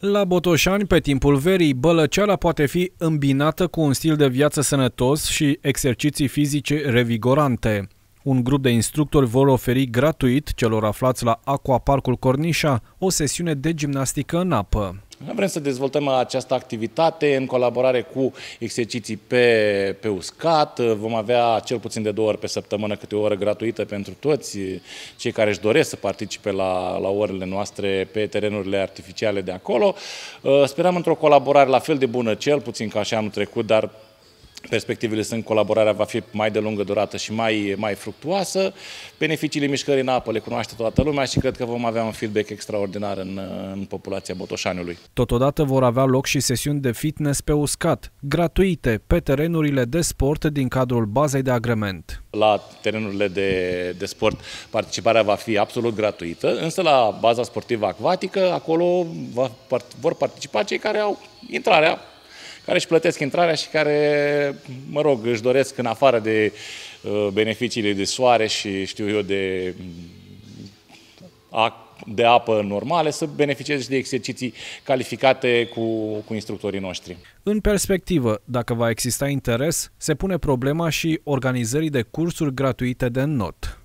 La Botoșani, pe timpul verii, bălăceala poate fi îmbinată cu un stil de viață sănătos și exerciții fizice revigorante. Un grup de instructori vor oferi gratuit celor aflați la Aquaparcul Cornișa o sesiune de gimnastică în apă. Vrem să dezvoltăm această activitate în colaborare cu exerciții pe, pe uscat. Vom avea cel puțin de două ori pe săptămână câte o oră gratuită pentru toți cei care își doresc să participe la, la orele noastre pe terenurile artificiale de acolo. Sperăm într-o colaborare la fel de bună, cel puțin ca și anul trecut, dar Perspectivele sunt colaborarea va fi mai de lungă durată și mai, mai fructuoasă. Beneficiile mișcării în apă le cunoaște toată lumea și cred că vom avea un feedback extraordinar în, în populația Botoșanului. Totodată vor avea loc și sesiuni de fitness pe uscat, gratuite, pe terenurile de sport din cadrul bazei de agrement. La terenurile de, de sport participarea va fi absolut gratuită, însă la baza sportivă acvatică, acolo va, vor participa cei care au intrarea care își plătesc intrarea și care, mă rog, își doresc în afară de uh, beneficiile de soare și știu eu de mm, de apă normale, să beneficieze și de exerciții calificate cu, cu instructorii noștri. În perspectivă, dacă va exista interes, se pune problema și organizării de cursuri gratuite de not.